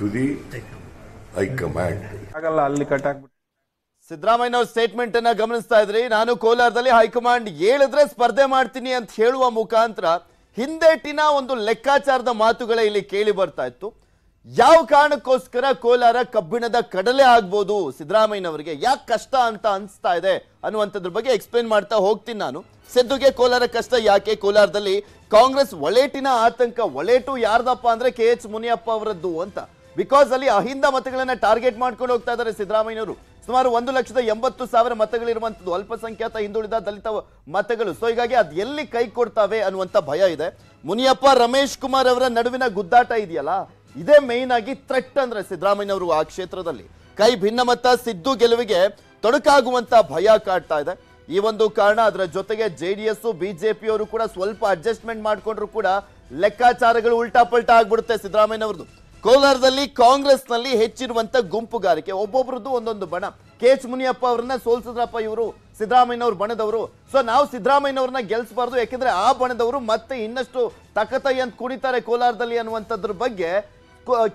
to the high command ಆಗಲ್ಲ ಅಲ್ಲಿ cut statement ಅನ್ನ ಗಮನಿಸ್ತಾ ಇದ್ರಿ ನಾನು ಕೋಲಾರದಲ್ಲಿ ಹೈಕಮಾಂಡ್ ಹೇಳಿದ್ರೆ ಸ್ಪರ್ಧೆ ಮಾಡ್ತೀನಿ ಅಂತ ಹೇಳುವ ಮುಖಾಂತರ ಹಿಂದೇಟಿನ ಒಂದು ಲೆಕ್ಕಾಚಾರದ ಮಾತುಗಳೇ ಇಲ್ಲಿ ಕೇಳಿ ಬರ್ತಾ ಇತ್ತು ಯಾವ ಕಾರಣಕ್ಕೋಸ್ಕರ ಕೋಲಾರ ಕಬ್ಬಿಣದ ಕಡಲೆ ಆಗ್ಬೋದು ಸಿದ್ದರಾಮಯ್ಯನವರಿಗೆ ಯಾಕೆ ಕಷ್ಟ ಅಂತ ಅನಿಸ್ತಾ ಇದೆ ಅನ್ನುವಂಥದ್ರ ಬಗ್ಗೆ ಎಕ್ಸ್ಪ್ಲೇನ್ ಮಾಡ್ತಾ ಹೋಗ್ತೀನಿ ನಾನು ಸಿದ್ದುಗೆ ಕೋಲಾರ ಕಷ್ಟ ಯಾಕೆ ಕೋಲಾರದಲ್ಲಿ ಕಾಂಗ್ರೆಸ್ ಒಳೇಟಿನ ಆತಂಕ ಒಳೇಟು ಯಾರ್ದಪ್ಪ ಅಂದ್ರೆ ಕೆ ಎಚ್ ಮುನಿಯಪ್ಪ ಅವರದ್ದು ಅಂತ ಬಿಕಾಸ್ ಅಲ್ಲಿ ಅಹಿಂದ ಮತಗಳನ್ನ ಟಾರ್ಗೆಟ್ ಮಾಡ್ಕೊಂಡು ಹೋಗ್ತಾ ಇದ್ದಾರೆ ಸಿದ್ದರಾಮಯ್ಯವರು ಸುಮಾರು ಒಂದು ಲಕ್ಷದ ಎಂಬತ್ತು ಸಾವಿರ ಮತಗಳಿರುವಂತದ್ದು ಅಲ್ಪಸಂಖ್ಯಾತ ಹಿಂದುಳಿದ ದಲಿತ ಮತಗಳು ಸೊ ಹೀಗಾಗಿ ಅದು ಎಲ್ಲಿ ಕೈ ಕೊಡ್ತಾವೆ ಅನ್ನುವಂತ ಭಯ ಇದೆ ಮುನಿಯಪ್ಪ ರಮೇಶ್ ಕುಮಾರ್ ಅವರ ನಡುವಿನ ಗುದ್ದಾಟ ಇದೆಯಲ್ಲ ಇದೇ ಮೇಯ್ನ್ ಆಗಿ ಥ್ರೆಟ್ ಅಂದ್ರೆ ಸಿದ್ದರಾಮಯ್ಯನವರು ಆ ಕ್ಷೇತ್ರದಲ್ಲಿ ಕೈ ಭಿನ್ನಮತ ಸಿದ್ದು ಗೆಲುವಿಗೆ ತೊಡಕಾಗುವಂತ ಭಯ ಕಾಡ್ತಾ ಇದೆ ಈ ಒಂದು ಕಾರಣ ಅದರ ಜೊತೆಗೆ ಜೆ ಡಿ ಎಸ್ ಬಿಜೆಪಿಯವರು ಕೂಡ ಸ್ವಲ್ಪ ಅಡ್ಜಸ್ಟ್ಮೆಂಟ್ ಮಾಡಿಕೊಂಡ್ರು ಕೂಡ ಲೆಕ್ಕಾಚಾರಗಳು ಉಲ್ಟಾ ಪಲ್ಟಾ ಆಗ್ಬಿಡುತ್ತೆ ಸಿದ್ದರಾಮಯ್ಯನವ್ರದ್ದು ಕೋಲಾರದಲ್ಲಿ ಕಾಂಗ್ರೆಸ್ನಲ್ಲಿ ಹೆಚ್ಚಿರುವಂತ ಗುಂಪುಗಾರಿಕೆ ಒಬ್ಬೊಬ್ರದ್ದು ಒಂದೊಂದು ಬಣ ಕೆ ಎಚ್ ಮುನಿಯಪ್ಪ ಅವ್ರನ್ನ ಸೋಲ್ಸಿದ್ರಪ್ಪ ಇವರು ಅವ್ರ ಬಣದವರು ಸೊ ನಾವು ಸಿದ್ದರಾಮಯ್ಯನವ್ರನ್ನ ಗೆಲ್ಸಬಾರ್ದು ಯಾಕೆಂದ್ರೆ ಆ ಬಣದವರು ಮತ್ತೆ ಇನ್ನಷ್ಟು ತಕತೈ ಅಂತ ಕುಡಿತಾರೆ ಕೋಲಾರದಲ್ಲಿ ಅನ್ನುವಂಥದ್ರ ಬಗ್ಗೆ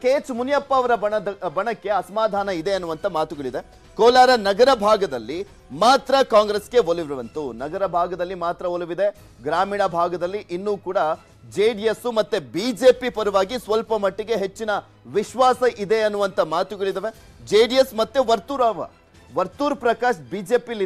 ಕೆ ಎಚ್ ಮುನಿಯಪ್ಪ ಅವರ ಬಣದ ಬಣಕ್ಕೆ ಅಸಮಾಧಾನ ಇದೆ ಅನ್ನುವಂಥ ಮಾತುಗಳಿದೆ ಕೋಲಾರ ನಗರ ಭಾಗದಲ್ಲಿ ಮಾತ್ರ ಕಾಂಗ್ರೆಸ್ಗೆ ಒಲಿವಿರುವಂತು ನಗರ ಭಾಗದಲ್ಲಿ ಮಾತ್ರ ಒಲಿವಿದೆ ಗ್ರಾಮೀಣ ಭಾಗದಲ್ಲಿ ಇನ್ನೂ ಕೂಡ ಜೆ ಡಿ ಎಸ್ ಮತ್ತೆ ಬಿಜೆಪಿ ಪರವಾಗಿ ಸ್ವಲ್ಪ ಮಟ್ಟಿಗೆ ಹೆಚ್ಚಿನ ವಿಶ್ವಾಸ ಇದೆ ಅನ್ನುವಂಥ ಮಾತುಗಳಿದಾವೆ ಜೆ ಡಿ ಎಸ್ ಮತ್ತೆ ವರ್ತೂರವ ವರ್ತೂರ್ ಪ್ರಕಾಶ್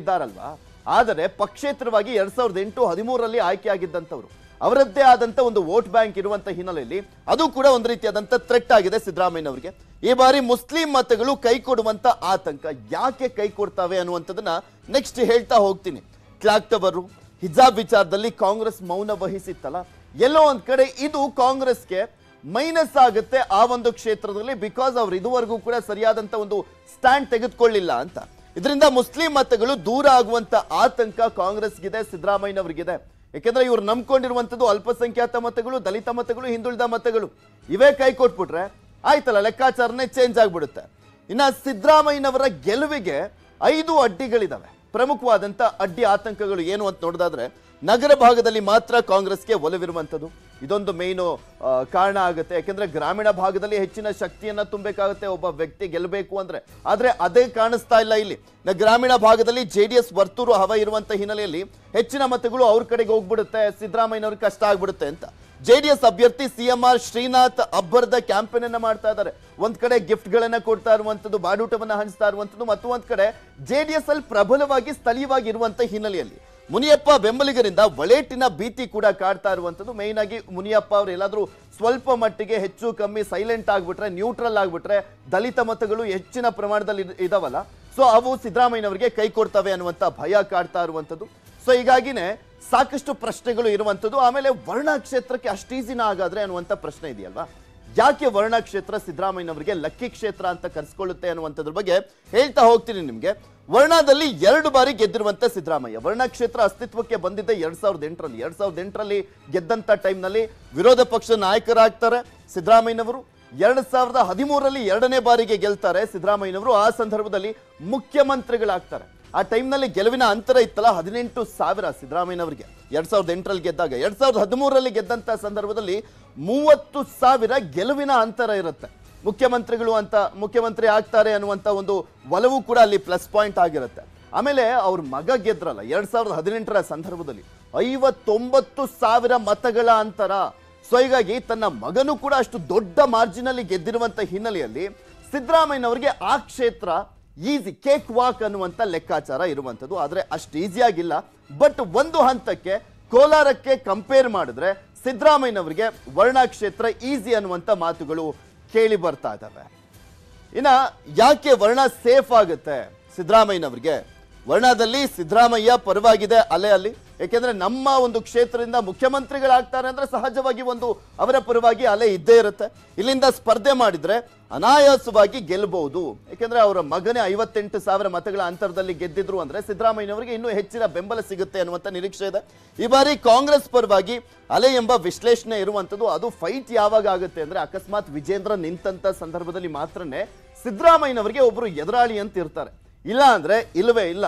ಇದ್ದಾರಲ್ವಾ ಆದರೆ ಪಕ್ಷೇತರವಾಗಿ ಎರಡ್ ಸಾವಿರದ ಎಂಟು ಹದಿಮೂರರಲ್ಲಿ ಆಯ್ಕೆಯಾಗಿದ್ದಂಥವ್ರು ಅವರದ್ದೇ ಆದಂತ ಒಂದು ವೋಟ್ ಬ್ಯಾಂಕ್ ಇರುವಂಥ ಹಿನ್ನೆಲೆಯಲ್ಲಿ ಅದು ಕೂಡ ಒಂದು ರೀತಿಯಾದಂತ ಥ್ರೆಟ್ ಆಗಿದೆ ಸಿದ್ದರಾಮಯ್ಯ ಅವರಿಗೆ ಈ ಬಾರಿ ಮುಸ್ಲಿಂ ಮತಗಳು ಕೈ ಕೊಡುವಂತ ಆತಂಕ ಯಾಕೆ ಕೈ ಕೊಡ್ತಾವೆ ಅನ್ನುವಂಥದ್ದನ್ನ ನೆಕ್ಸ್ಟ್ ಹೇಳ್ತಾ ಹೋಗ್ತೀನಿ ಕ್ಲಾಕ್ ಟವರ್ ಹಿಜಾಬ್ ವಿಚಾರದಲ್ಲಿ ಕಾಂಗ್ರೆಸ್ ಮೌನ ವಹಿಸಿತ್ತಲ್ಲ ಎಲ್ಲೋ ಒಂದ್ ಕಡೆ ಇದು ಕಾಂಗ್ರೆಸ್ಗೆ ಮೈನಸ್ ಆಗುತ್ತೆ ಆ ಒಂದು ಕ್ಷೇತ್ರದಲ್ಲಿ ಬಿಕಾಸ್ ಅವರು ಇದುವರೆಗೂ ಕೂಡ ಸರಿಯಾದಂತ ಒಂದು ಸ್ಟ್ಯಾಂಡ್ ತೆಗೆದುಕೊಳ್ಳಿಲ್ಲ ಅಂತ ಇದರಿಂದ ಮುಸ್ಲಿಂ ಮತಗಳು ದೂರ ಆಗುವಂತ ಆತಂಕ ಕಾಂಗ್ರೆಸ್ಗಿದೆ ಸಿದ್ದರಾಮಯ್ಯನವರಿಗಿದೆ ಯಾಕೆಂದ್ರೆ ಇವರು ನಂಬ್ಕೊಂಡಿರುವಂಥದ್ದು ಅಲ್ಪಸಂಖ್ಯಾತ ಮತಗಳು ದಲಿತ ಮತಗಳು ಹಿಂದುಳಿದ ಮತಗಳು ಇವೇ ಕೈ ಕೊಟ್ಬಿಟ್ರೆ ಆಯ್ತಲ್ಲ ಲೆಕ್ಕಾಚಾರನೇ ಚೇಂಜ್ ಆಗಿಬಿಡುತ್ತೆ ಇನ್ನು ಸಿದ್ದರಾಮಯ್ಯನವರ ಗೆಲುವಿಗೆ ಐದು ಅಡ್ಡಿಗಳಿದಾವೆ ಪ್ರಮುಖವಾದಂಥ ಅಡ್ಡಿ ಆತಂಕಗಳು ಏನು ಅಂತ ನೋಡಿದಾದ್ರೆ ನಗರ ಭಾಗದಲ್ಲಿ ಮಾತ್ರ ಕಾಂಗ್ರೆಸ್ಗೆ ಒಲವಿರುವಂಥದ್ದು ಇದೊಂದು ಮೇಯ್ನು ಕಾರಣ ಆಗುತ್ತೆ ಯಾಕೆಂದ್ರೆ ಗ್ರಾಮೀಣ ಭಾಗದಲ್ಲಿ ಹೆಚ್ಚಿನ ಶಕ್ತಿಯನ್ನ ತುಂಬಬೇಕಾಗುತ್ತೆ ಒಬ್ಬ ವ್ಯಕ್ತಿ ಗೆಲ್ಲಬೇಕು ಅಂದ್ರೆ ಆದ್ರೆ ಅದೇ ಕಾಣಿಸ್ತಾ ಇಲ್ಲ ಇಲ್ಲಿ ಗ್ರಾಮೀಣ ಭಾಗದಲ್ಲಿ ಜೆ ಡಿ ಎಸ್ ವರ್ತೂರು ಹವ ಇರುವಂತ ಹಿನ್ನೆಲೆಯಲ್ಲಿ ಹೆಚ್ಚಿನ ಮತಗಳು ಅವ್ರ ಕಡೆಗೆ ಹೋಗ್ಬಿಡುತ್ತೆ ಸಿದ್ದರಾಮಯ್ಯನವ್ರಿಗೆ ಕಷ್ಟ ಆಗ್ಬಿಡುತ್ತೆ ಅಂತ ಜೆ ಡಿ ಎಸ್ ಅಭ್ಯರ್ಥಿ ಸಿ ಎಂ ಆರ್ ಶ್ರೀನಾಥ್ ಅಬ್ಬರದ ಕ್ಯಾಂಪೇನ್ ಅನ್ನ ಮಾಡ್ತಾ ಇದ್ದಾರೆ ಒಂದ್ ಕಡೆ ಗಿಫ್ಟ್ ಗಳನ್ನ ಕೊಡ್ತಾ ಇರುವಂತದ್ದು ಬಾಡೂಟವನ್ನ ಹಂಚ್ತಾ ಇರುವಂಥದ್ದು ಮತ್ತು ಒಂದ್ ಕಡೆ ಜೆ ಡಿ ಎಸ್ ಅಲ್ಲಿ ಪ್ರಬಲವಾಗಿ ಸ್ಥಳೀಯವಾಗಿ ಇರುವಂತ ಹಿನ್ನೆಲೆಯಲ್ಲಿ ಮುನಿಯಪ್ಪ ಬೆಂಬಲಿಗರಿಂದ ಒಳೇಟಿನ ಭೀತಿ ಕೂಡ ಕಾಡ್ತಾ ಇರುವಂಥದ್ದು ಮೇಯ್ನ್ ಆಗಿ ಮುನಿಯಪ್ಪ ಅವರು ಎಲ್ಲಾದರೂ ಸ್ವಲ್ಪ ಮಟ್ಟಿಗೆ ಹೆಚ್ಚು ಕಮ್ಮಿ ಸೈಲೆಂಟ್ ಆಗಿಬಿಟ್ರೆ ನ್ಯೂಟ್ರಲ್ ಆಗಿಬಿಟ್ರೆ ದಲಿತ ಮತಗಳು ಹೆಚ್ಚಿನ ಪ್ರಮಾಣದಲ್ಲಿ ಇದಾವಲ್ಲ ಸೊ ಅವು ಸಿದ್ದರಾಮಯ್ಯನವರಿಗೆ ಕೈ ಕೊಡ್ತವೆ ಅನ್ನುವಂಥ ಭಯ ಕಾಡ್ತಾ ಇರುವಂಥದ್ದು ಸೊ ಹೀಗಾಗಿನೇ ಸಾಕಷ್ಟು ಪ್ರಶ್ನೆಗಳು ಇರುವಂಥದ್ದು ಆಮೇಲೆ ವರ್ಣ ಕ್ಷೇತ್ರಕ್ಕೆ ಅಷ್ಟೀಸಿನ ಆಗಾದ್ರೆ ಅನ್ನುವಂಥ ಪ್ರಶ್ನೆ ಇದೆಯಲ್ವಾ ಯಾಕೆ ವರ್ಣ ಕ್ಷೇತ್ರ ಸಿದ್ದರಾಮಯ್ಯನವರಿಗೆ ಲಕ್ಕಿ ಕ್ಷೇತ್ರ ಅಂತ ಕರೆಸ್ಕೊಳ್ಳುತ್ತೆ ಅನ್ನುವಂಥದ್ರ ಬಗ್ಗೆ ಹೇಳ್ತಾ ಹೋಗ್ತೀನಿ ನಿಮಗೆ ವರ್ಣದಲ್ಲಿ ಎರಡು ಬಾರಿ ಗೆದ್ದಿರುವಂತ ಸಿದ್ದರಾಮಯ್ಯ ವರ್ಣ ಕ್ಷೇತ್ರ ಅಸ್ತಿತ್ವಕ್ಕೆ ಬಂದಿದ್ದೆ ಎರಡ್ ಸಾವಿರದ ಎಂಟರಲ್ಲಿ ಎರಡ್ ಸಾವಿರದ ಎಂಟರಲ್ಲಿ ಗೆದ್ದಂತ ಟೈಮ್ನಲ್ಲಿ ವಿರೋಧ ಪಕ್ಷದ ನಾಯಕರಾಗ್ತಾರೆ ಸಿದ್ದರಾಮಯ್ಯನವರು ಎರಡ್ ಸಾವಿರದ ಹದಿಮೂರರಲ್ಲಿ ಎರಡನೇ ಬಾರಿಗೆ ಗೆಲ್ತಾರೆ ಸಿದ್ದರಾಮಯ್ಯನವರು ಆ ಸಂದರ್ಭದಲ್ಲಿ ಮುಖ್ಯಮಂತ್ರಿಗಳಾಗ್ತಾರೆ ಆ ಟೈಮ್ನಲ್ಲಿ ಗೆಲುವಿನ ಅಂತರ ಇತ್ತಲ್ಲ ಹದಿನೆಂಟು ಸಾವಿರ ಸಿದ್ದರಾಮಯ್ಯನವರಿಗೆ ಎರಡ್ ಸಾವಿರದ ಎಂಟರಲ್ಲಿ ಗೆದ್ದಾಗ ಎರಡ್ ಸಾವಿರದ ಹದಿಮೂರರಲ್ಲಿ ಗೆದ್ದಂತ ಸಂದರ್ಭದಲ್ಲಿ ಮೂವತ್ತು ಸಾವಿರ ಗೆಲುವಿನ ಅಂತರ ಇರುತ್ತೆ ಮುಖ್ಯಮಂತ್ರಿಗಳು ಅಂತ ಮುಖ್ಯಮಂತ್ರಿ ಆಗ್ತಾರೆ ಅನ್ನುವಂಥ ಒಂದು ಒಲವು ಕೂಡ ಅಲ್ಲಿ ಪ್ಲಸ್ ಪಾಯಿಂಟ್ ಆಗಿರುತ್ತೆ ಆಮೇಲೆ ಅವ್ರ ಮಗ ಗೆದ್ರಲ್ಲ ಎರಡ್ ಸಾವಿರದ ಹದಿನೆಂಟರ ಸಂದರ್ಭದಲ್ಲಿ ಐವತ್ತೊಂಬತ್ತು ಸಾವಿರ ಮತಗಳ ಅಂತರ ಸೊ ಹೀಗಾಗಿ ತನ್ನ ಮಗನೂ ಕೂಡ ಅಷ್ಟು ದೊಡ್ಡ ಮಾರ್ಜಿನಲ್ಲಿ ಗೆದ್ದಿರುವಂತ ಹಿನ್ನೆಲೆಯಲ್ಲಿ ಸಿದ್ದರಾಮಯ್ಯನವರಿಗೆ ಆ ಕ್ಷೇತ್ರ ಈಸಿ ಕೇಕ್ ವಾಕ್ ಅನ್ನುವಂಥ ಲೆಕ್ಕಾಚಾರ ಇರುವಂಥದ್ದು ಆದರೆ ಅಷ್ಟು ಈಸಿಯಾಗಿಲ್ಲ ಬಟ್ ಒಂದು ಹಂತಕ್ಕೆ ಕೋಲಾರಕ್ಕೆ ಕಂಪೇರ್ ಮಾಡಿದ್ರೆ ಸಿದ್ದರಾಮಯ್ಯನವರಿಗೆ ವರ್ಣ ಕ್ಷೇತ್ರ ಈಸಿ ಅನ್ನುವಂಥ ಮಾತುಗಳು ಕೇಳಿ ಬರ್ತಾ ಇದ್ದಾವೆ ಇನ್ನ ಯಾಕೆ ವರ್ಣ ಸೇಫ್ ಆಗುತ್ತೆ ಸಿದ್ದರಾಮಯ್ಯನವ್ರಿಗೆ ವರ್ಣದಲ್ಲಿ ಸಿದ್ದರಾಮಯ್ಯ ಪರವಾಗಿದೆ ಅಲೆ ಅಲ್ಲಿ ಏಕೆಂದ್ರೆ ನಮ್ಮ ಒಂದು ಕ್ಷೇತ್ರದಿಂದ ಮುಖ್ಯಮಂತ್ರಿಗಳಾಗ್ತಾರೆ ಅಂದ್ರೆ ಸಹಜವಾಗಿ ಒಂದು ಅವರ ಪರವಾಗಿ ಅಲೆ ಇದ್ದೇ ಇರುತ್ತೆ ಇಲ್ಲಿಂದ ಸ್ಪರ್ಧೆ ಮಾಡಿದ್ರೆ ಅನಾಯಾಸವಾಗಿ ಗೆಲ್ಲಬಹುದು ಯಾಕೆಂದ್ರೆ ಅವರ ಮಗನೇ ಐವತ್ತೆಂಟು ಸಾವಿರ ಮತಗಳ ಅಂತರದಲ್ಲಿ ಗೆದ್ದಿದ್ರು ಅಂದ್ರೆ ಸಿದ್ದರಾಮಯ್ಯನವರಿಗೆ ಇನ್ನೂ ಹೆಚ್ಚಿನ ಬೆಂಬಲ ಸಿಗುತ್ತೆ ಅನ್ನುವಂಥ ನಿರೀಕ್ಷೆ ಇದೆ ಈ ಬಾರಿ ಕಾಂಗ್ರೆಸ್ ಪರವಾಗಿ ಅಲೆ ಎಂಬ ವಿಶ್ಲೇಷಣೆ ಇರುವಂಥದ್ದು ಅದು ಫೈಟ್ ಯಾವಾಗ ಆಗುತ್ತೆ ಅಂದ್ರೆ ಅಕಸ್ಮಾತ್ ವಿಜೇಂದ್ರ ನಿಂತಂಥ ಸಂದರ್ಭದಲ್ಲಿ ಮಾತ್ರನೇ ಸಿದ್ದರಾಮಯ್ಯನವರಿಗೆ ಒಬ್ಬರು ಎದುರಾಳಿ ಅಂತ ಇರ್ತಾರೆ ಇಲ್ಲ ಅಂದ್ರೆ ಇಲ್ಲವೇ ಇಲ್ಲ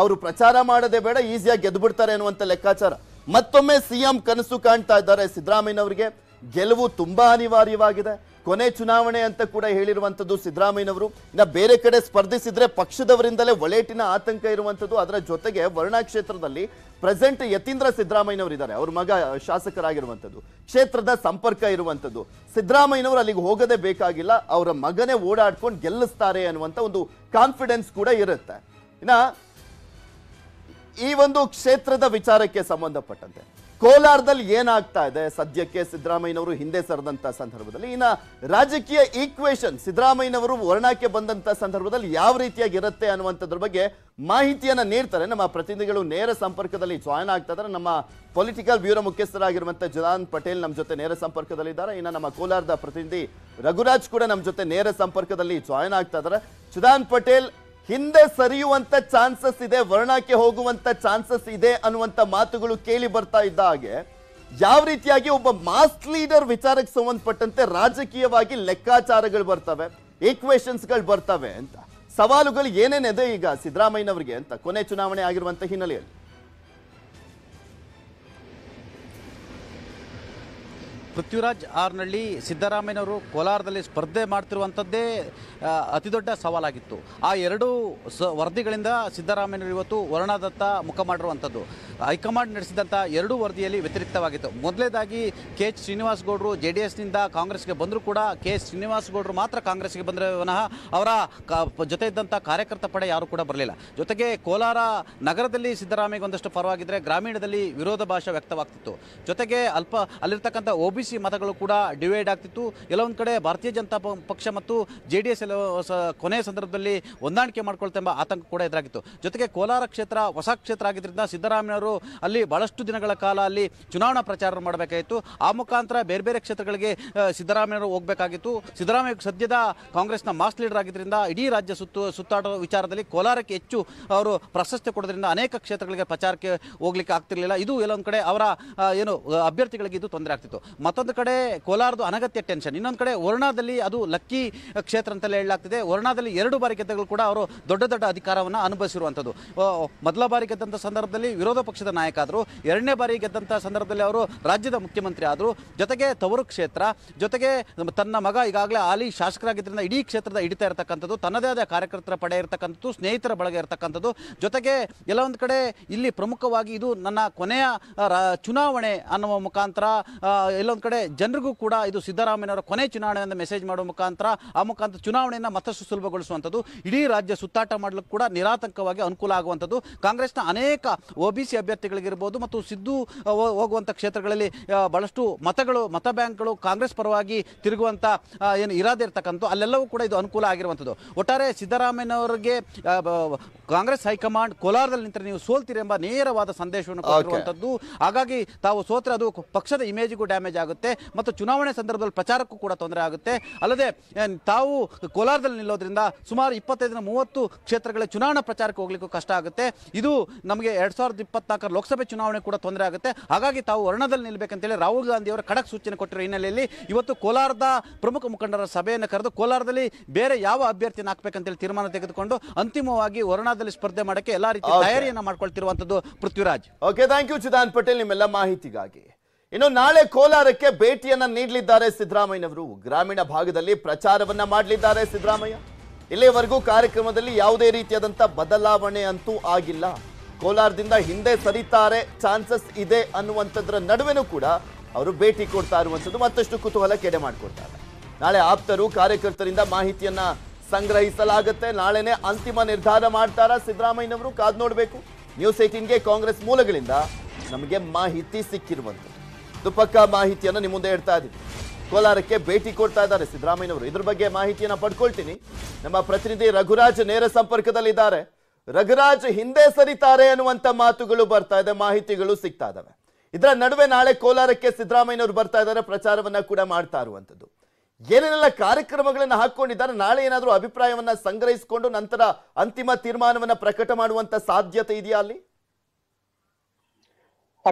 ಅವರು ಪ್ರಚಾರ ಮಾಡೋದೇ ಬೇಡ ಈಸಿಯಾಗಿ ಗೆದ್ದುಬಿಡ್ತಾರೆ ಅನ್ನುವಂಥ ಲೆಕ್ಕಾಚಾರ ಮತ್ತೊಮ್ಮೆ ಸಿಎಂ ಕನಸು ಕಾಣ್ತಾ ಇದ್ದಾರೆ ಸಿದ್ದರಾಮಯ್ಯನವರಿಗೆ ಗೆಲುವು ತುಂಬಾ ಅನಿವಾರ್ಯವಾಗಿದೆ ಕೊನೆ ಚುನಾವಣೆ ಅಂತ ಕೂಡ ಹೇಳಿರುವಂಥದ್ದು ಸಿದ್ದರಾಮಯ್ಯನವರು ಇನ್ನು ಬೇರೆ ಕಡೆ ಸ್ಪರ್ಧಿಸಿದ್ರೆ ಪಕ್ಷದವರಿಂದಲೇ ಒಳೇಟಿನ ಆತಂಕ ಇರುವಂಥದ್ದು ಅದರ ಜೊತೆಗೆ ವರ್ಣಾ ಕ್ಷೇತ್ರದಲ್ಲಿ ಪ್ರೆಸೆಂಟ್ ಯತೀಂದ್ರ ಇದ್ದಾರೆ ಅವ್ರ ಮಗ ಶಾಸಕರಾಗಿರುವಂಥದ್ದು ಕ್ಷೇತ್ರದ ಸಂಪರ್ಕ ಇರುವಂಥದ್ದು ಸಿದ್ದರಾಮಯ್ಯನವರು ಅಲ್ಲಿಗೆ ಹೋಗದೆ ಬೇಕಾಗಿಲ್ಲ ಅವರ ಮಗನೇ ಓಡಾಡ್ಕೊಂಡು ಗೆಲ್ಲಿಸ್ತಾರೆ ಅನ್ನುವಂಥ ಒಂದು ಕಾನ್ಫಿಡೆನ್ಸ್ ಕೂಡ ಇರುತ್ತೆ ಇನ್ನು ಈ ಒಂದು ಕ್ಷೇತ್ರದ ವಿಚಾರಕ್ಕೆ ಸಂಬಂಧಪಟ್ಟಂತೆ ಕೋಲಾರದಲ್ಲಿ ಏನಾಗ್ತಾ ಇದೆ ಸದ್ಯಕ್ಕೆ ಸಿದ್ದರಾಮಯ್ಯನವರು ಹಿಂದೆ ಸರಿದಂತ ಸಂದರ್ಭದಲ್ಲಿ ಇನ್ನ ರಾಜಕೀಯ ಈಕ್ವೇಶನ್ ಸಿದ್ದರಾಮಯ್ಯನವರು ವರ್ಣಕ್ಕೆ ಬಂದಂತ ಸಂದರ್ಭದಲ್ಲಿ ಯಾವ ರೀತಿಯಾಗಿ ಇರುತ್ತೆ ಅನ್ನುವಂಥದ್ರ ಬಗ್ಗೆ ಮಾಹಿತಿಯನ್ನ ನೀಡ್ತಾರೆ ನಮ್ಮ ಪ್ರತಿನಿಧಿಗಳು ನೇರ ಸಂಪರ್ಕದಲ್ಲಿ ಜಾಯ್ನ್ ಆಗ್ತಾ ಇದ್ದಾರೆ ನಮ್ಮ ಪೊಲಿಟಿಕಲ್ ಬ್ಯೂರೋ ಮುಖ್ಯಸ್ಥರಾಗಿರುವಂಥ ಜಲಾನ್ ಪಟೇಲ್ ನಮ್ಮ ಜೊತೆ ನೇರ ಸಂಪರ್ಕದಲ್ಲಿದ್ದಾರೆ ಇನ್ನು ನಮ್ಮ ಕೋಲಾರದ ಪ್ರತಿನಿಧಿ ರಘುರಾಜ್ ಕೂಡ ನಮ್ಮ ಜೊತೆ ನೇರ ಸಂಪರ್ಕದಲ್ಲಿ ಜಾಯ್ನ್ ಆಗ್ತಾ ಇದ್ದಾರೆ ಚುದಾನ್ ಪಟೇಲ್ ಹಿಂದೆ ಸರಿಯುವಂತ ಚಾನ್ಸಸ್ ಇದೆ ವರ್ಣಕ್ಕೆ ಹೋಗುವಂತ ಚಾನ್ಸಸ್ ಇದೆ ಅನ್ನುವಂತ ಮಾತುಗಳು ಕೇಳಿ ಬರ್ತಾ ಇದ್ದ ಹಾಗೆ ಯಾವ ರೀತಿಯಾಗಿ ಒಬ್ಬ ಮಾಸ್ ಲೀಡರ್ ವಿಚಾರಕ್ಕೆ ಸಂಬಂಧಪಟ್ಟಂತೆ ರಾಜಕೀಯವಾಗಿ ಲೆಕ್ಕಾಚಾರಗಳು ಬರ್ತವೆ ಗಳು ಬರ್ತವೆ ಅಂತ ಸವಾಲುಗಳು ಏನೇನಿದೆ ಈಗ ಸಿದ್ದರಾಮಯ್ಯನವರಿಗೆ ಅಂತ ಕೊನೆ ಚುನಾವಣೆ ಆಗಿರುವಂತ ಹಿನ್ನೆಲೆಯಲ್ಲಿ ಪೃಥ್ವಿರಾಜ್ ಆರ್ನಳ್ಳಿ ಸಿದ್ದರಾಮಯ್ಯನವರು ಕೋಲಾರದಲ್ಲಿ ಸ್ಪರ್ಧೆ ಮಾಡ್ತಿರುವಂಥದ್ದೇ ಅತಿದೊಡ್ಡ ಸವಾಲಾಗಿತ್ತು ಆ ಎರಡೂ ಸ ವರದಿಗಳಿಂದ ಸಿದ್ದರಾಮಯ್ಯನವರು ಇವತ್ತು ವರ್ಣದತ್ತ ಮುಖ ಮಾಡಿರುವಂಥದ್ದು ಹೈಕಮಾಂಡ್ ನಡೆಸಿದಂಥ ಎರಡೂ ವರದಿಯಲ್ಲಿ ವ್ಯತಿರಿಕ್ತವಾಗಿತ್ತು ಮೊದಲೇದಾಗಿ ಕೆ ಎಚ್ ಶ್ರೀನಿವಾಸ್ ಗೌಡರು ಜೆ ಡಿ ಎಸ್ನಿಂದ ಕಾಂಗ್ರೆಸ್ಗೆ ಬಂದರೂ ಕೂಡ ಕೆ ಎಸ್ ಶ್ರೀನಿವಾಸ್ ಗೌಡರು ಮಾತ್ರ ಕಾಂಗ್ರೆಸ್ಗೆ ಬಂದರೆ ವಿನಃ ಅವರ ಜೊತೆ ಇದ್ದಂಥ ಕಾರ್ಯಕರ್ತ ಪಡೆ ಯಾರೂ ಕೂಡ ಬರಲಿಲ್ಲ ಜೊತೆಗೆ ಕೋಲಾರ ನಗರದಲ್ಲಿ ಸಿದ್ದರಾಮಯ್ಯ ಒಂದಷ್ಟು ಪರವಾಗಿದ್ದರೆ ಗ್ರಾಮೀಣದಲ್ಲಿ ವಿರೋಧ ಭಾಷೆ ವ್ಯಕ್ತವಾಗ್ತಿತ್ತು ಜೊತೆಗೆ ಅಲ್ಪ ಅಲ್ಲಿರ್ತಕ್ಕಂಥ ಒ ಬಿ ಸಿ ಮತಗಳು ಕೂಡ ಡಿವೈಡ್ ಆಗ್ತಿತ್ತು ಕೆಲವೊಂದು ಕಡೆ ಭಾರತೀಯ ಜನತಾ ಪಕ್ಷ ಮತ್ತು ಜೆ ಡಿ ಎಸ್ ಎಲ್ಲ ಕೊನೆಯ ಸಂದರ್ಭದಲ್ಲಿ ಹೊಂದಾಣಿಕೆ ಮಾಡ್ಕೊಳ್ತೆಂಬ ಆತಂಕ ಕೂಡ ಎದುರಾಗಿತ್ತು ಜೊತೆಗೆ ಕೋಲಾರ ಕ್ಷೇತ್ರ ಹೊಸ ಕ್ಷೇತ್ರ ಆಗಿದ್ದರಿಂದ ಸಿದ್ದರಾಮಯ್ಯವರು ಅವರು ಅಲ್ಲಿ ಬಹಳಷ್ಟು ದಿನಗಳ ಕಾಲ ಅಲ್ಲಿ ಚುನಾವಣಾ ಪ್ರಚಾರ ಮಾಡಬೇಕಾಯಿತು ಆ ಮುಖಾಂತರ ಬೇರೆ ಬೇರೆ ಕ್ಷೇತ್ರಗಳಿಗೆ ಸಿದ್ದರಾಮಯ್ಯರು ಹೋಗಬೇಕಾಗಿತ್ತು ಸಿದ್ದರಾಮಯ್ಯ ಸದ್ಯದ ಕಾಂಗ್ರೆಸ್ನ ಮಾಸ್ ಲೀಡರ್ ಆಗಿದ್ದರಿಂದ ಇಡೀ ರಾಜ್ಯ ಸುತ್ತು ಸುತ್ತಾಡುವ ವಿಚಾರದಲ್ಲಿ ಕೋಲಾರಕ್ಕೆ ಹೆಚ್ಚು ಅವರು ಪ್ರಶಸ್ತಿ ಕೊಡೋದ್ರಿಂದ ಅನೇಕ ಕ್ಷೇತ್ರಗಳಿಗೆ ಪ್ರಚಾರಕ್ಕೆ ಹೋಗ್ಲಿಕ್ಕೆ ಆಗ್ತಿರ್ಲಿಲ್ಲ ಇದು ಎಲ್ಲೊಂದು ಕಡೆ ಅವರ ಏನು ಅಭ್ಯರ್ಥಿಗಳಿಗೆ ಇದು ತೊಂದರೆ ಆಗ್ತಿತ್ತು ಮತ್ತೊಂದು ಕಡೆ ಕೋಲಾರದ ಅನಗತ್ಯ ಟೆನ್ಷನ್ ಇನ್ನೊಂದು ಕಡೆ ವರ್ಣಾದಲ್ಲಿ ಅದು ಲಕ್ಕಿ ಕ್ಷೇತ್ರ ಅಂತಲೇ ಹೇಳಲಾಗ್ತಿದೆ ವರ್ಣಾದಲ್ಲಿ ಎರಡು ಬಾರಿ ಗೆದ್ದಗಳು ಕೂಡ ಅವರು ದೊಡ್ಡ ದೊಡ್ಡ ಅಧಿಕಾರವನ್ನು ಅನುಭವಿಸಿರುವಂಥದ್ದು ಮೊದಲ ಬಾರಿ ಗೆದ್ದಂಥ ಸಂದರ್ಭದಲ್ಲಿ ವಿರೋಧ ಪಕ್ಷ ಪಕ್ಷದ ನಾಯಕ ಆದರು ಎರಡನೇ ಬಾರಿ ಗೆದ್ದಂತಹ ಸಂದರ್ಭದಲ್ಲಿ ಅವರು ರಾಜ್ಯದ ಮುಖ್ಯಮಂತ್ರಿ ಆದರು ಜೊತೆಗೆ ತವರು ಕ್ಷೇತ್ರ ಜೊತೆಗೆ ತನ್ನ ಮಗ ಈಗಾಗಲೇ ಆಲಿ ಶಾಸಕರಾಗಿದ್ದರಿಂದ ಇಡೀ ಕ್ಷೇತ್ರದ ಹಿಡಿತಾ ಇರತಕ್ಕಂಥದ್ದು ತನ್ನದೇ ಆದ ಕಾರ್ಯಕರ್ತರ ಪಡೆ ಇರತಕ್ಕಂಥದ್ದು ಸ್ನೇಹಿತರ ಬಳಗ ಇರತಕ್ಕಂಥದ್ದು ಜೊತೆಗೆ ಎಲ್ಲ ಕಡೆ ಇಲ್ಲಿ ಪ್ರಮುಖವಾಗಿ ಇದು ನನ್ನ ಕೊನೆಯ ಚುನಾವಣೆ ಅನ್ನುವ ಮುಖಾಂತರ ಎಲ್ಲೊಂದು ಕಡೆ ಜನರಿಗೂ ಕೂಡ ಇದು ಸಿದ್ದರಾಮಯ್ಯನವರ ಕೊನೆ ಚುನಾವಣೆ ಅಂತ ಮೆಸೇಜ್ ಮಾಡುವ ಮುಖಾಂತರ ಆ ಮುಖಾಂತರ ಚುನಾವಣೆಯನ್ನು ಮತ್ತಷ್ಟು ಸುಲಭಗೊಳಿಸುವಂಥದ್ದು ಇಡೀ ರಾಜ್ಯ ಸುತ್ತಾಟ ಮಾಡಲು ಕೂಡ ನಿರಾತಂಕವಾಗಿ ಅನುಕೂಲ ಆಗುವಂಥದ್ದು ಕಾಂಗ್ರೆಸ್ನ ಅನೇಕ ಒಬಿಸಿ ಅಭ್ಯರ್ಥಿಗಳಿಗಿರ್ಬೋದು ಮತ್ತು ಸಿದ್ದು ಹೋಗುವಂಥ ಕ್ಷೇತ್ರಗಳಲ್ಲಿ ಬಹಳಷ್ಟು ಮತಗಳು ಮತ ಬ್ಯಾಂಕ್ಗಳು ಕಾಂಗ್ರೆಸ್ ಪರವಾಗಿ ತಿರುಗುವಂಥ ಏನು ಇರಾದೆ ಇರ್ತಕ್ಕಂಥ ಅಲ್ಲೆಲ್ಲವೂ ಕೂಡ ಇದು ಅನುಕೂಲ ಆಗಿರುವಂಥದ್ದು ಒಟ್ಟಾರೆ ಸಿದ್ದರಾಮಯ್ಯನವರಿಗೆ ಕಾಂಗ್ರೆಸ್ ಹೈಕಮಾಂಡ್ ಕೋಲಾರದಲ್ಲಿ ನಿಂತರೆ ನೀವು ಎಂಬ ನೇರವಾದ ಸಂದೇಶವನ್ನು ಕೊಟ್ಟಿರುವಂಥದ್ದು ಹಾಗಾಗಿ ತಾವು ಸೋತರೆ ಅದು ಪಕ್ಷದ ಇಮೇಜಿಗೂ ಡ್ಯಾಮೇಜ್ ಆಗುತ್ತೆ ಮತ್ತು ಚುನಾವಣೆ ಸಂದರ್ಭದಲ್ಲಿ ಪ್ರಚಾರಕ್ಕೂ ಕೂಡ ತೊಂದರೆ ಆಗುತ್ತೆ ಅಲ್ಲದೆ ತಾವು ಕೋಲಾರದಲ್ಲಿ ನಿಲ್ಲೋದ್ರಿಂದ ಸುಮಾರು ಇಪ್ಪತ್ತೈದರಿಂದ ಮೂವತ್ತು ಕ್ಷೇತ್ರಗಳ ಚುನಾವಣಾ ಪ್ರಚಾರಕ್ಕೆ ಹೋಗ್ಲಿಕ್ಕೂ ಕಷ್ಟ ಆಗುತ್ತೆ ಇದು ನಮಗೆ ಎರಡು ಸಾವಿರದ ಸುಧಾಕರ್ ಲೋಕಸಭೆ ಚುನಾವಣೆ ಕೂಡ ತೊಂದರೆ ಆಗುತ್ತೆ ಹಾಗಾಗಿ ತಾವು ವರ್ಣದಲ್ಲಿ ನಿಲ್ಲಬೇಕಂತೇಳಿ ರಾಹುಲ್ ಗಾಂಧಿ ಅವರು ಖಡಕ್ ಸೂಚನೆ ಕೊಟ್ಟಿರುವ ಹಿನ್ನೆಲೆಯಲ್ಲಿ ಇವತ್ತು ಕೋಲಾರದ ಪ್ರಮುಖ ಮುಖಂಡರ ಸಭೆಯನ್ನು ಕರೆದು ಕೋಲಾರದಲ್ಲಿ ಬೇರೆ ಯಾವ ಅಭ್ಯರ್ಥಿಯನ್ನು ಹೇಳಿ ತೀರ್ಮಾನ ತೆಗೆದುಕೊಂಡು ಅಂತಿಮವಾಗಿ ವರ್ಣದಲ್ಲಿ ಸ್ಪರ್ಧೆ ಮಾಡಕ್ಕೆ ಎಲ್ಲ ರೀತಿಯ ತಯಾರಿಯನ್ನು ಮಾಡಿಕೊಳ್ತಿರುವಂತದ್ದು Prithviraj okay thank you Chidan Patel ನಿಮ್ಮೆಲ್ಲ ಮಾಹಿತಿಗಾಗಿ ಇನ್ನು ನಾಳೆ ಕೋಲಾರಕ್ಕೆ ಭೇಟಿಯನ್ನ ನೀಡಲಿದ್ದಾರೆ ಸಿದ್ದರಾಮಯ್ಯನವರು ಗ್ರಾಮೀಣ ಭಾಗದಲ್ಲಿ ಪ್ರಚಾರವನ್ನ ಮಾಡಲಿದ್ದಾರೆ ಸಿದ್ದರಾಮಯ್ಯ ಇಲ್ಲಿಯವರೆಗೂ ಕಾರ್ಯಕ್ರಮದಲ್ಲಿ ಯಾವುದೇ ರೀತಿಯಾದಂತಹ ಬದಲಾವಣೆ ಅಂತೂ ಆಗಿಲ್ಲ ಕೋಲಾರದಿಂದ ಹಿಂದೆ ಸರಿತಾರೆ ಚಾನ್ಸಸ್ ಇದೆ ಅನ್ನುವಂಥದ್ರ ನಡುವೆನೂ ಕೂಡ ಅವರು ಭೇಟಿ ಕೊಡ್ತಾ ಇರುವಂಥದ್ದು ಮತ್ತಷ್ಟು ಕುತೂಹಲ ಕೆಡೆ ಮಾಡಿಕೊಡ್ತಾರೆ ನಾಳೆ ಆಪ್ತರು ಕಾರ್ಯಕರ್ತರಿಂದ ಮಾಹಿತಿಯನ್ನ ಸಂಗ್ರಹಿಸಲಾಗುತ್ತೆ ನಾಳೆನೆ ಅಂತಿಮ ನಿರ್ಧಾರ ಮಾಡ್ತಾರ ಸಿದ್ದರಾಮಯ್ಯನವರು ಕಾದ್ ನೋಡಬೇಕು ನ್ಯೂಸ್ ಏಟೀನ್ಗೆ ಕಾಂಗ್ರೆಸ್ ಮೂಲಗಳಿಂದ ನಮಗೆ ಮಾಹಿತಿ ಸಿಕ್ಕಿರುವಂಥದ್ದು ದುಪಕ್ಕ ಮಾಹಿತಿಯನ್ನು ನಿಮ್ಮ ಮುಂದೆ ಹೇಳ್ತಾ ಇದ್ದೀವಿ ಕೋಲಾರಕ್ಕೆ ಭೇಟಿ ಕೊಡ್ತಾ ಇದ್ದಾರೆ ಸಿದ್ದರಾಮಯ್ಯನವರು ಇದ್ರ ಬಗ್ಗೆ ಮಾಹಿತಿಯನ್ನು ಪಡ್ಕೊಳ್ತೀನಿ ನಮ್ಮ ಪ್ರತಿನಿಧಿ ರಘುರಾಜ್ ನೇರ ಸಂಪರ್ಕದಲ್ಲಿದ್ದಾರೆ ರಘುರಾಜ್ ಹಿಂದೆ ಸರಿತಾರೆ ಅನ್ನುವಂತ ಮಾತುಗಳು ಬರ್ತಾ ಇದೆ ಮಾಹಿತಿಗಳು ಸಿಗ್ತಾ ಇದಾವೆ ಇದರ ನಡುವೆ ನಾಳೆ ಕೋಲಾರಕ್ಕೆ ಅವರು ಬರ್ತಾ ಇದ್ದಾರೆ ಪ್ರಚಾರವನ್ನ ಕೂಡ ಮಾಡ್ತಾ ಇರುವಂತದ್ದು ಏನೇನೆಲ್ಲ ಕಾರ್ಯಕ್ರಮಗಳನ್ನ ಹಾಕೊಂಡಿದ್ದಾರೆ ನಾಳೆ ಏನಾದರೂ ಅಭಿಪ್ರಾಯವನ್ನ ಸಂಗ್ರಹಿಸಿಕೊಂಡು ನಂತರ ಅಂತಿಮ ತೀರ್ಮಾನವನ್ನ ಪ್ರಕಟ ಮಾಡುವಂತ ಸಾಧ್ಯತೆ ಇದೆಯಾ ಅಲ್ಲಿ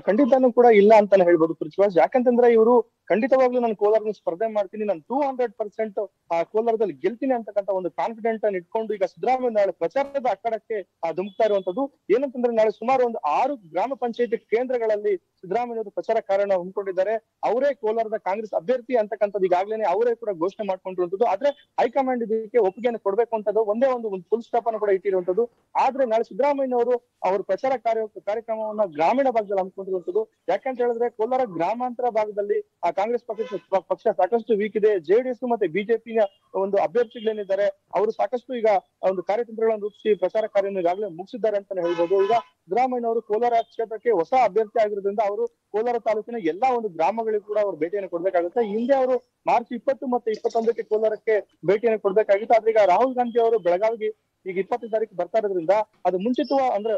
ಖಂಡಿತನೂ ಕೂಡ ಇಲ್ಲ ಅಂತಾನೆ ಹೇಳ್ಬೋದು ಪೃಥ್ವಿರಾಜ್ ಯಾಕಂತಂದ್ರೆ ಇವರು ಖಂಡಿತವಾಗ್ಲೂ ನಾನು ಕೋಲಾರನ ಸ್ಪರ್ಧೆ ಮಾಡ್ತೀನಿ ನಾನು ಟೂ ಹಂಡ್ರೆಡ್ ಪರ್ಸೆಂಟ್ ಆ ಕೋಲಾರದಲ್ಲಿ ಗೆಲ್ತೀನಿ ಅಂತಕ್ಕಂತ ಒಂದು ಕಾನ್ಫಿಡೆಂಟ್ ಅನ್ನು ಇಟ್ಕೊಂಡು ಈಗ ಸಿದ್ದರಾಮಯ್ಯ ನಾಳೆ ಪ್ರಚಾರದ ಅಖಾಡಕ್ಕೆ ಧುಮುಕ್ತಾ ಇರುವಂತದ್ದು ಏನಂತಂದ್ರೆ ನಾಳೆ ಸುಮಾರು ಒಂದು ಆರು ಗ್ರಾಮ ಪಂಚಾಯತಿ ಕೇಂದ್ರಗಳಲ್ಲಿ ಸಿದ್ದರಾಮಯ್ಯ ಅವರು ಪ್ರಚಾರ ಕಾರಣ ಹಮ್ಮಿಕೊಂಡಿದ್ದಾರೆ ಅವರೇ ಕೋಲಾರದ ಕಾಂಗ್ರೆಸ್ ಅಭ್ಯರ್ಥಿ ಅಂತಕ್ಕಂಥದ್ದು ಈಗಾಗಲೇ ಅವರೇ ಕೂಡ ಘೋಷಣೆ ಮಾಡ್ಕೊಂಡಿರುವಂತದ್ದು ಆದ್ರೆ ಹೈಕಮಾಂಡ್ ಇದಕ್ಕೆ ಒಪ್ಪಿಗೆಯನ್ನು ಕೊಡಬೇಕು ಅಂತದ್ದು ಒಂದೇ ಒಂದು ಒಂದು ಫುಲ್ ಸ್ಟಾಪ್ ಅನ್ನು ಕೂಡ ಇಟ್ಟಿರುವಂತದ್ದು ಆದ್ರೆ ನಾಳೆ ಸಿದ್ದರಾಮಯ್ಯ ಅವರು ಅವರ ಪ್ರಚಾರ ಕಾರ್ಯ ಕಾರ್ಯಕ್ರಮವನ್ನ ಗ್ರಾಮೀಣ ಭಾಗದಲ್ಲಿ ಹಮ್ಮಿಕೊಂಡಿರುವಂತದ್ದು ಯಾಕಂತ ಹೇಳಿದ್ರೆ ಕೋಲಾರ ಗ್ರಾಮಾಂತರ ಭಾಗದಲ್ಲಿ ಆ ಕಾಂಗ್ರೆಸ್ ಪಕ್ಷ ಪಕ್ಷ ಸಾಕಷ್ಟು ವೀಕ್ ಇದೆ ಜೆಡಿಎಸ್ ಮತ್ತೆ ಬಿಜೆಪಿನ ಒಂದು ಅಭ್ಯರ್ಥಿಗಳೇನಿದ್ದಾರೆ ಅವರು ಸಾಕಷ್ಟು ಈಗ ಒಂದು ಕಾರ್ಯತಂತ್ರಗಳನ್ನು ರೂಪಿಸಿ ಪ್ರಚಾರ ಕಾರ್ಯವನ್ನು ಈಗಾಗಲೇ ಮುಗಿಸಿದ್ದಾರೆ ಅಂತಾನೆ ಹೇಳ್ಬೋದು ಈಗ ಸಿದ್ದರಾಮಯ್ಯ ಅವರು ಕೋಲಾರ ಕ್ಷೇತ್ರಕ್ಕೆ ಹೊಸ ಅಭ್ಯರ್ಥಿ ಆಗಿರೋದ್ರಿಂದ ಅವರು ಕೋಲಾರ ತಾಲೂಕಿನ ಎಲ್ಲಾ ಒಂದು ಗ್ರಾಮಗಳಿಗೂ ಕೂಡ ಅವರು ಭೇಟಿಯನ್ನು ಕೊಡಬೇಕಾಗುತ್ತೆ ಹಿಂದೆ ಅವರು ಮಾರ್ಚ್ ಇಪ್ಪತ್ತು ಮತ್ತೆ ಇಪ್ಪತ್ತೊಂದಕ್ಕೆ ಕೋಲಾರಕ್ಕೆ ಭೇಟಿಯನ್ನು ಕೊಡಬೇಕಾಗಿತ್ತು ಆದ್ರೆ ಈಗ ರಾಹುಲ್ ಗಾಂಧಿ ಅವರು ಬೆಳಗಾವಿಗೆ ಈಗ ಇಪ್ಪತ್ತನೇ ತಾರೀಕು ಬರ್ತಾ ಇರೋದ್ರಿಂದ ಅದು ಮುಂಚಿತವ ಅಂದ್ರೆ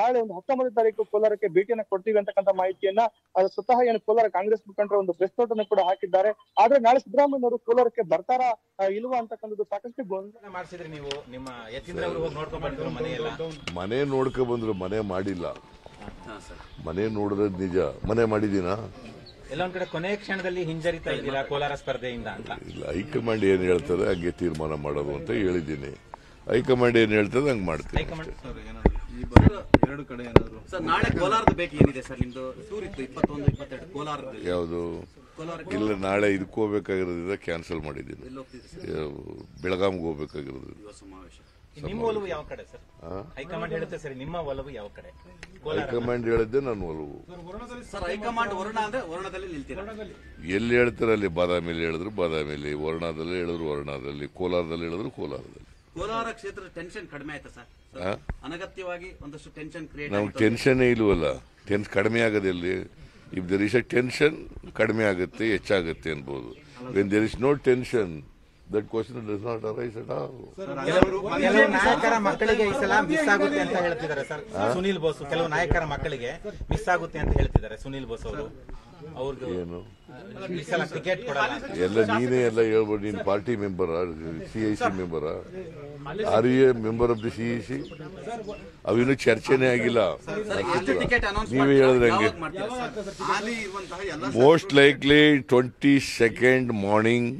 ನಾಳೆ ಒಂದು ಹತ್ತೊಂಬತ್ತು ತಾರೀಕು ಕೋಲಾರಕ್ಕೆ ಭೇಟಿಯನ್ನ ಕೊಡ್ತೀವಿ ಅಂತಕ್ಕಂಥ ಮಾಹಿತಿಯನ್ನ ಅದು ಸ್ವತಃ ಏನು ಕೋಲಾರ ಕಾಂಗ್ರೆಸ್ ಮುಖಂಡರ ಒಂದು ಪ್ರೆಸ್ ನೋಟ್ ಅನ್ನು ಕೂಡ ಹಾಕಿದ್ದಾರೆ ಆದ್ರೆ ನಾಳೆ ಸಿದ್ದರಾಮಯ್ಯ ಅವರು ಕೋಲಾರಕ್ಕೆ ಬರ್ತಾರ ಇಲ್ವ ಅಂತಕ್ಕಂಥದ್ದು ಸಾಕಷ್ಟು ನೀವು ನಿಮ್ಮ ಮನೆ ನೋಡ್ಕೊ ಬಂದ್ರು ಮನೆ ಮಾಡಿಲ್ಲ ಮನೆ ನೋಡಿದ್ರೆ ನಿಜ ಮನೆ ಮಾಡಿದೀನಾ ಎಲ್ಲೊಂದ್ ಕಡೆ ಕೊನೆ ಕ್ಷಣದಲ್ಲಿ ಹಿಂಜರಿತಾ ಇದ್ದೀರಾ ಕೋಲಾರ ಸ್ಪರ್ಧೆಯಿಂದ ಅಂತ ಇಲ್ಲ ಹೈಕಮಾಂಡ್ ಏನ್ ಹೇಳ್ತಾರೆ ಹಂಗೆ ತೀರ್ಮಾನ ಮಾಡೋದು ಅಂತ ಹೇಳಿದ್ದೀನಿ ಹೈಕಮಾಂಡ್ ಏನು ಹೇಳ್ತದೆ ಹಂಗೆ ಮಾಡ್ತೀವಿ ಯಾವುದು ಇಲ್ಲ ನಾಳೆ ಇದಕ್ಕೆ ಹೋಗ್ಬೇಕಾಗಿರೋದ್ರಿಂದ ಕ್ಯಾನ್ಸಲ್ ಮಾಡಿದ್ದೀನಿ ಬೆಳಗಾಂಗೆ ಹೋಗ್ಬೇಕಾಗಿರೋದು ನಿಮ್ಮ ಕಡೆ ಸರ್ ಹೈಕಮಾಂಡ್ ನಿಮ್ಮ ಒಲವು ಯಾವ ಹೇಳಿದ್ದೆ ನನ್ನ ಒಲವು ಎಲ್ಲಿ ಹೇಳ್ತಾರೆ ಅಲ್ಲಿ ಬಾದಾಮಿಯಲ್ಲಿ ಹೇಳಿದ್ರು ಬಾದಾಮಿಯಲ್ಲಿ ವರ್ಣದಲ್ಲಿ ಹೇಳಿದ್ರು ವರ್ಣಾದಲ್ಲಿ ಕೋಲಾರದಲ್ಲಿ ಹೇಳಿದ್ರು ಕೋಲಾರದಲ್ಲಿ ಕೋಲಾರ ಕ್ಷೇತ್ರ ಟೆನ್ಷನ್ ಕಡಿಮೆ ಆಯ್ತಾ ಸರ್ ಅನಗತ್ಯವಾಗಿ ಒಂದಷ್ಟು ಟೆನ್ಷನ್ ಕ್ರಿಯೇಟ್ ನಾವು ಟೆನ್ಷನ್ ಇಲ್ವಲ್ಲ ಟೆನ್ಸ್ ಕಡಿಮೆ ಆಗೋದಲ್ಲಿ if there is a tension ಕಡಿಮೆ ಆಗುತ್ತೆ ಹೆಚ್ಚಾಗುತ್ತೆ ಅನ್ಬೋದು when there is no tension that question does not arise at all ಕೆಲವು ನಾಯಕರ ಮಕ್ಕಳಿಗೆ ಈ ಸಲ ಮಿಸ್ ಆಗುತ್ತೆ ಅಂತ ಹೇಳ್ತಿದ್ದಾರೆ ಸರ್ ಸುನಿಲ್ ಬೋಸ್ ಕೆಲವು ನಾಯಕರ ಮಕ್ಕಳಿಗೆ ಮಿಸ್ ಆಗುತ್ತೆ ಅಂತ ಹೇಳ್ತಿದ್ದಾರೆ ಸುನಿಲ್ ಬೋಸ್ ಅವರು ಏನು ಎಲ್ಲ ನೀನೇ ಎಲ್ಲ ಹೇಳ್ಬೋದು ನೀನು party member C I C member are a member of the C I C ಅವಿನ್ನೂ ಚರ್ಚೆನೇ ಆಗಿಲ್ಲ ನೀವೇ ಹೇಳಿದ್ರೆ ಹಂಗೆ most likely twenty second morning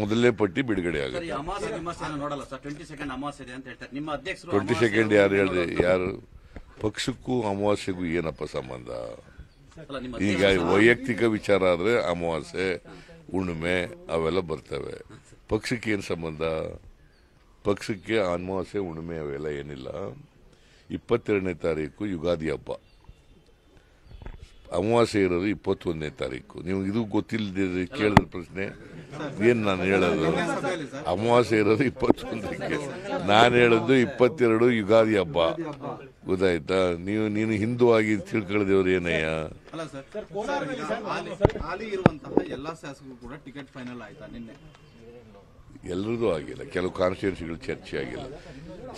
ಮೊದಲನೇ ಪಟ್ಟಿ ಬಿಡುಗಡೆ ಆಗುತ್ತೆ ಟ್ವೆಂಟಿ ಸೆಕೆಂಡ್ ಯಾರು ಹೇಳಿದೆ ಯಾರು ಪಕ್ಷಕ್ಕೂ ಅಮಾವಾಸ್ಯೆಗೂ ಏನಪ್ಪ ಸಂಬಂಧ ಈಗ ವೈಯಕ್ತಿಕ ವಿಚಾರ ಆದರೆ ಅಮಾವಾಸ್ಯೆ ಹುಣ್ಣಿಮೆ ಅವೆಲ್ಲ ಬರ್ತವೆ ಪಕ್ಷಕ್ಕೆ ಏನು ಸಂಬಂಧ ಪಕ್ಷಕ್ಕೆ ಅಮಾವಾಸ್ಯೆ ಹುಣ್ಣಿಮೆ ಅವೆಲ್ಲ ಏನಿಲ್ಲ ಇಪ್ಪತ್ತೆರಡನೇ ತಾರೀಕು ಯುಗಾದಿ ಹಬ್ಬ ಅಮಾವಾಸ್ಯೆ ಇರೋದು ಇಪ್ಪತ್ತೊಂದನೇ ತಾರೀಕು ನೀವು ಇದು ಗೊತ್ತಿಲ್ಲದೆ ಕೇಳಿದ ಪ್ರಶ್ನೆ ಏನು ನಾನು ಹೇಳೋದು ಅಮಾವಾಸ್ಯೆ ಇರೋದು ಇಪ್ಪತ್ತೊಂದಕ್ಕೆ ನಾನು ಹೇಳೋದು ಇಪ್ಪತ್ತೆರಡು ಯುಗಾದಿ ಹಬ್ಬ ಗೊತ್ತಾಯ್ತಾ ನೀವು ನೀನು ಹಿಂದೂ ಆಗಿ ತಿಳ್ಕೊಳ್ದೇವ್ರು ಏನಯ್ಯ ಎಲ್ಲರದು ಆಗಿಲ್ಲ ಕೆಲವು ಕಾನ್ಸ್ಟಿಟ್ಯೂನ್ಸಿಗಳು ಚರ್ಚೆ ಆಗಿಲ್ಲ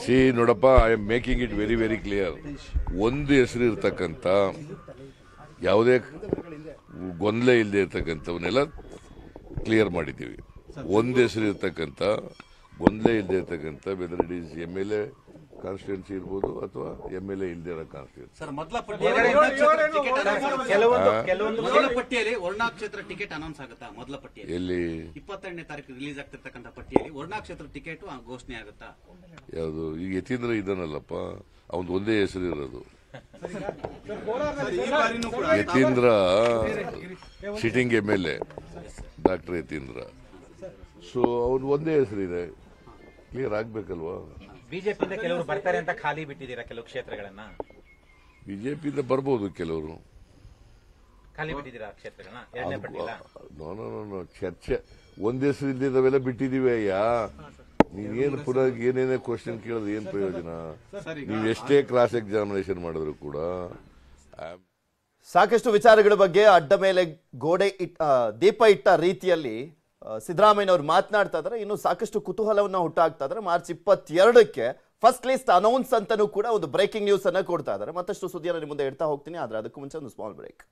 ಸಿ ನೋಡಪ್ಪ I am making it very very clear ಒಂದು ಹೆಸರು ಇರ್ತಕ್ಕಂಥ ಯಾವುದೇ ಗೊಂದಲ ಇಲ್ಲದೆ ಇರ್ತಕ್ಕಂಥವನ್ನೆಲ್ಲ ಕ್ಲಿಯರ್ ಮಾಡಿದ್ದೀವಿ ಒಂದು ಹೆಸರಿರ್ತಕ್ಕಂಥ ಒಂದೇ ಇಲ್ಲದೆ ಇರತಕ್ಕಂಥ whether it is M L A constituency ಇರ್ಬೋದು ಅಥವಾ ಎಮ್ ಎಲ್ ಎ ಇಲ್ಲದೆ ಇರೋ ಕಾನ್ಸ್ಟಿಟ್ಯೂನ್ಸಿ ವರ್ಣಾ ಟಿಕೆಟ್ ಅನೌನ್ಸ್ ಆಗುತ್ತಾ ಮೊದಲ ಪಟ್ಟಿಯಲ್ಲಿ ಎಲ್ಲಿ ಇಪ್ಪತ್ತೆರಡನೇ ತಾರೀಕು ರಿಲೀಸ್ ಆಗ್ತಿರ್ತಕ್ಕಂಥ ಪಟ್ಟಿಯಲ್ಲಿ ವರ್ಣಾಕ್ಷೇತ್ರ ಟಿಕೆಟ್ ಘೋಷಣೆ ಆಗುತ್ತಾ ಯಾವುದು ಈಗ ಯತೀಂದ್ರ ಇದನ್ನಲ್ಲಪ್ಪ ಅವನ್ ಒಂದೇ ಹೆಸರು ಇರೋದು Yathindra sitting M L A doctor Yathindra so ಅವ್ರ ಒಂದೇ ಹೆಸರಿದೆ ಕ್ಲಿಯರ್ ಆಗ್ಬೇಕಲ್ವಾ ಬಿಜೆಪಿಯಿಂದ ಕೆಲವರು ಬರ್ತಾರೆ ಅಂತ ಖಾಲಿ ಬಿಟ್ಟಿದ್ದೀರಾ ಕೆಲವು ಕ್ಷೇತ್ರಗಳನ್ನ ಬಿಜೆಪಿಯಿಂದ ಬರ್ಬೋದು ಕೆಲವರು ಖಾಲಿ ಬಿಟ್ಟಿದ್ದೀರಾ ಕ್ಷೇತ್ರಗಳನ್ನ ಎರಡನೇ ನೋ ನೋ ನೋ ಚರ್ಚೆ ಒಂದ್ ಹೆಸರಿದ್ದಾವೆಲ್ಲ ಬಿಟ್ಟಿದೀವಿ ಅಯ್ಯ ನೀವೇನು ಪುನಃ ಏನೇನೇ ಕ್ವಶನ್ ಕೇಳೋದು ಏನ್ ಪ್ರಯೋಜನ ನೀವು ಎಷ್ಟೇ ಕ್ಲಾಸ್ ಎಕ್ಸಾಮಿನೇಷನ್ ಮಾಡಿದ್ರು ಕೂಡ ಸಾಕಷ್ಟು ವಿಚಾರಗಳ ಬಗ್ಗೆ ಅಡ್ಡ ಮೇಲೆ ಗೋಡೆ ಇಟ್ ದೀಪ ಇಟ್ಟ ರೀತಿಯಲ್ಲಿ ಸಿದ್ದರಾಮಯ್ಯನವರು ಮಾತನಾಡ್ತಾ ಇದ್ದಾರೆ ಇನ್ನು ಸಾಕಷ್ಟು ಕುತೂಹಲವನ್ನು ಹುಟ್ಟಾಗ್ತಾ ಇದ್ದಾರೆ ಮಾರ್ಚ್ ಇಪ್ಪತ್ತೆರಡಕ್ಕೆ ಫಸ್ಟ್ ಲಿಸ್ಟ್ ಅನೌನ್ಸ್ ಅಂತಲೂ ಕೂಡ ಒಂದು ಬ್ರೇಕಿಂಗ್ ನ್ಯೂಸ್ ಅನ್ನ ಕೊಡ್ತಾ ಇದ್ದಾರೆ ಮತ್ತಷ್ಟು ಸುದ್ದಿಯನ್ನು ನಿಮ್ಮ ಮುಂದೆ ಇಡ್ತಾ ಹೋಗ್ತೀನಿ ಆದರೆ ಅದಕ್ಕೂ ಮುಂಚೆ ಒಂದು ಸ್ಮಾಲ್ ಬ್ರೇಕ್